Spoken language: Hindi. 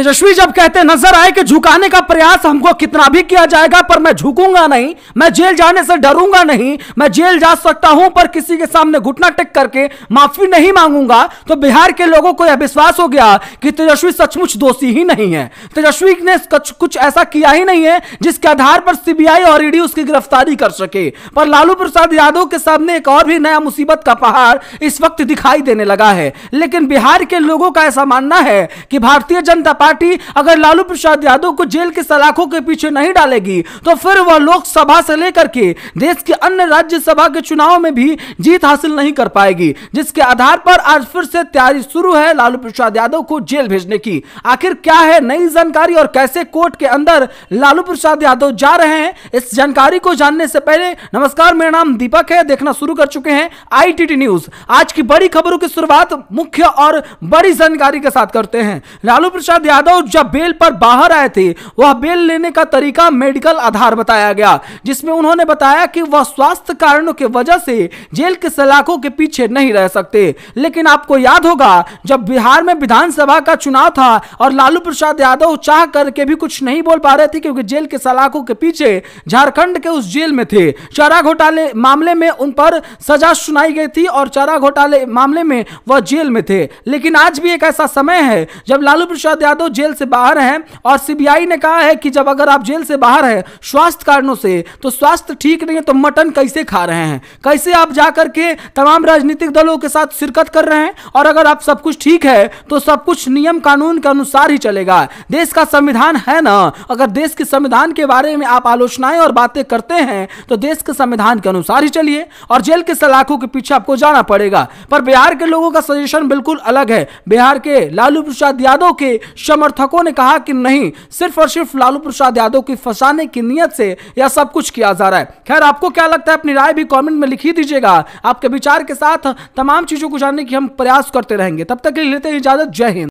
तेजस्वी जब कहते नजर आए कि झुकाने का प्रयास हमको कितना भी किया जाएगा पर मैं झुकूंगा नहीं मैं जेल जाने से डरूंगा नहीं मैं जेल जा सकता हूं पर किसी के सामने घुटना टेक करके माफी नहीं मांगूंगा तो बिहार के लोगों को यह विश्वास हो गया कि तेजस्वी सचमुच दोषी ही नहीं है तेजस्वी ने कुछ ऐसा किया ही नहीं है जिसके आधार पर सीबीआई और ईडी उसकी गिरफ्तारी कर सके पर लालू प्रसाद यादव के सामने एक और भी नया मुसीबत का पहाड़ इस वक्त दिखाई देने लगा है लेकिन बिहार के लोगों का ऐसा मानना है कि भारतीय जनता पार्टी पार्टी अगर लालू प्रसाद यादव को जेल के सलाखों के पीछे नहीं डालेगी तो फिर वह लोकसभा से लेकर के देश के अन्य राज्यसभा के चुनाव में भी जीत हासिल नहीं कर पाएगी जिसके आधार पर आज फिर से तैयारी शुरू है लालू प्रसाद यादव को जेल भेजने की आखिर क्या है नई जानकारी और कैसे कोर्ट के अंदर लालू प्रसाद यादव जा रहे हैं इस जानकारी को जानने से पहले नमस्कार मेरा नाम दीपक है देखना शुरू कर चुके हैं आईटीटी न्यूज आज की बड़ी खबरों की शुरुआत मुख्य और बड़ी जानकारी के साथ करते हैं लालू प्रसाद यादव यादव जब बेल पर बाहर आए थे वह बेल लेने का तरीका मेडिकल आधार बताया गया जिसमें उन्होंने बताया कि वह स्वास्थ्य कारणों की वजह से जेल के सलाखों के पीछे नहीं रह सकते लेकिन आपको याद होगा जब बिहार में विधानसभा का चुनाव था और लालू प्रसाद यादव चाह करके भी कुछ नहीं बोल पा रहे थे क्योंकि जेल के सलाखों के पीछे झारखंड के उस जेल में थे चारा घोटाले मामले में उन पर सजा सुनाई गई थी और चारा घोटाले मामले में वह जेल में थे लेकिन आज भी एक ऐसा समय है जब लालू प्रसाद यादव यादव जेल से बाहर हैं और सीबीआई ने कहा है कि जब अगर आप जेल से बाहर हैं स्वास्थ्य कारणों से तो स्वास्थ्य ठीक नहीं है तो मटन कैसे खा रहे हैं कैसे आप जाकर के तमाम राजनीतिक दलों के साथ शिरकत कर रहे हैं और अगर आप सब कुछ ठीक है तो सब कुछ नियम कानून के अनुसार ही चलेगा देश का संविधान है ना अगर देश के संविधान के बारे में आप आलोचनाएं और बातें करते हैं तो देश के संविधान के अनुसार ही चलिए और जेल के सलाखों के पीछे आपको जाना पड़ेगा पर बिहार के लोगों का सजेशन बिल्कुल अलग है बिहार के लालू प्रसाद यादव के समर्थकों ने कहा कि नहीं सिर्फ और सिर्फ लालू प्रसाद यादव की फंसाने की नियत से यह सब कुछ किया जा रहा है खैर आपको क्या लगता है अपनी राय भी कॉमेंट में लिखी दीजिएगा आपके विचार के साथ तमाम चीज़ों को जानने की हम प्रयास करते रहेंगे तब तक लेते हैं इजाजत जय हिंद